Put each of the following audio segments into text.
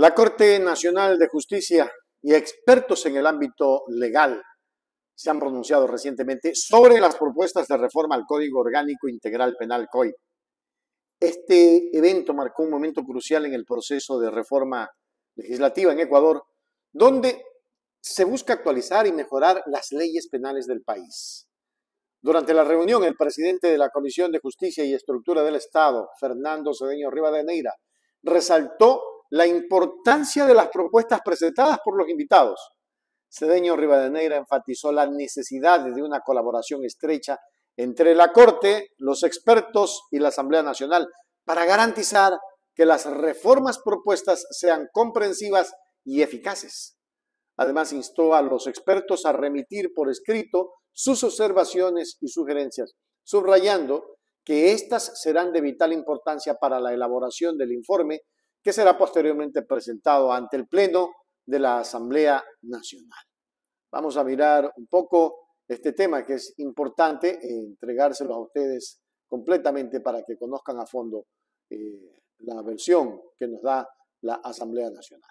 La Corte Nacional de Justicia y expertos en el ámbito legal se han pronunciado recientemente sobre las propuestas de reforma al Código Orgánico Integral Penal COI. Este evento marcó un momento crucial en el proceso de reforma legislativa en Ecuador, donde se busca actualizar y mejorar las leyes penales del país. Durante la reunión, el presidente de la Comisión de Justicia y Estructura del Estado, Fernando Cedeño Rivadeneira, resaltó la importancia de las propuestas presentadas por los invitados. Cedeño Rivadeneira enfatizó la necesidad de una colaboración estrecha entre la Corte, los expertos y la Asamblea Nacional para garantizar que las reformas propuestas sean comprensivas y eficaces. Además, instó a los expertos a remitir por escrito sus observaciones y sugerencias, subrayando que éstas serán de vital importancia para la elaboración del informe que será posteriormente presentado ante el Pleno de la Asamblea Nacional. Vamos a mirar un poco este tema que es importante eh, entregárselo a ustedes completamente para que conozcan a fondo eh, la versión que nos da la Asamblea Nacional.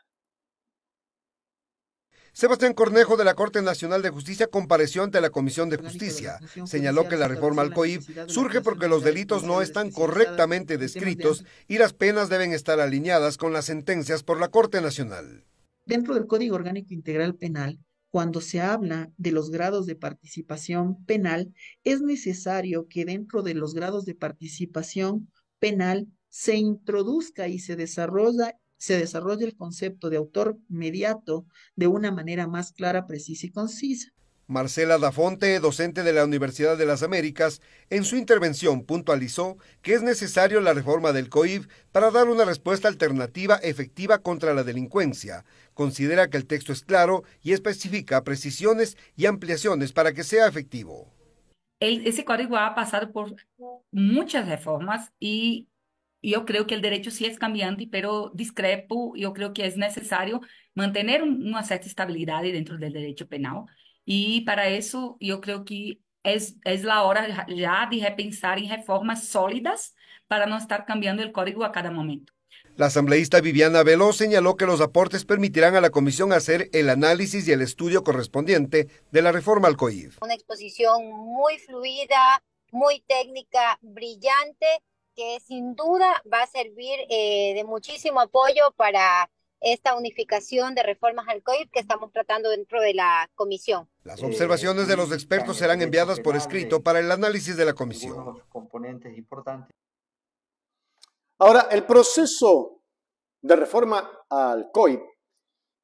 Sebastián Cornejo de la Corte Nacional de Justicia compareció ante la Comisión de Justicia. Señaló que la reforma al COIP surge porque los delitos no están correctamente descritos y las penas deben estar alineadas con las sentencias por la Corte Nacional. Dentro del Código Orgánico Integral Penal, cuando se habla de los grados de participación penal, es necesario que dentro de los grados de participación penal se introduzca y se desarrolla se desarrolla el concepto de autor mediato de una manera más clara, precisa y concisa. Marcela Dafonte, docente de la Universidad de las Américas, en su intervención puntualizó que es necesario la reforma del COIF para dar una respuesta alternativa efectiva contra la delincuencia. Considera que el texto es claro y especifica precisiones y ampliaciones para que sea efectivo. ese código va a pasar por muchas reformas y yo creo que el derecho sí es cambiante, pero discrepo, yo creo que es necesario mantener una cierta estabilidad dentro del derecho penal y para eso yo creo que es, es la hora ya de repensar en reformas sólidas para no estar cambiando el código a cada momento. La asambleísta Viviana Veloz señaló que los aportes permitirán a la comisión hacer el análisis y el estudio correspondiente de la reforma al COIF. Una exposición muy fluida, muy técnica, brillante que sin duda va a servir eh, de muchísimo apoyo para esta unificación de reformas al COIP que estamos tratando dentro de la comisión. Las observaciones de los expertos eh, serán enviadas por escrito para el análisis de la comisión. Ahora, el proceso de reforma al COIP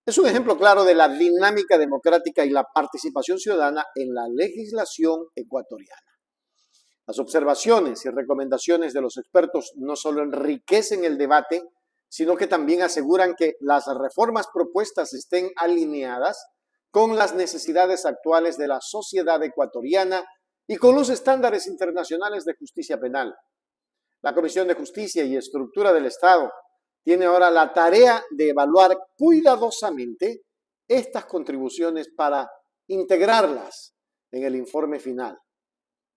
es un ejemplo claro de la dinámica democrática y la participación ciudadana en la legislación ecuatoriana. Las observaciones y recomendaciones de los expertos no solo enriquecen el debate, sino que también aseguran que las reformas propuestas estén alineadas con las necesidades actuales de la sociedad ecuatoriana y con los estándares internacionales de justicia penal. La Comisión de Justicia y Estructura del Estado tiene ahora la tarea de evaluar cuidadosamente estas contribuciones para integrarlas en el informe final.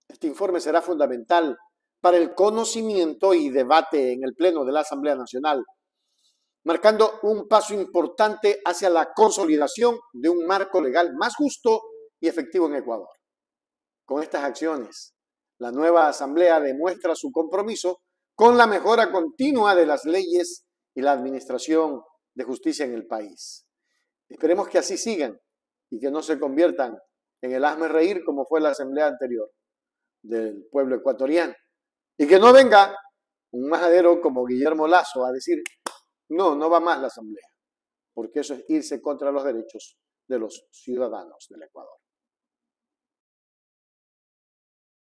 Este informe será fundamental para el conocimiento y debate en el Pleno de la Asamblea Nacional, marcando un paso importante hacia la consolidación de un marco legal más justo y efectivo en Ecuador. Con estas acciones, la nueva Asamblea demuestra su compromiso con la mejora continua de las leyes y la administración de justicia en el país. Esperemos que así sigan y que no se conviertan en el asme reír como fue la Asamblea anterior del pueblo ecuatoriano. Y que no venga un majadero como Guillermo Lazo a decir, no, no va más la asamblea, porque eso es irse contra los derechos de los ciudadanos del Ecuador.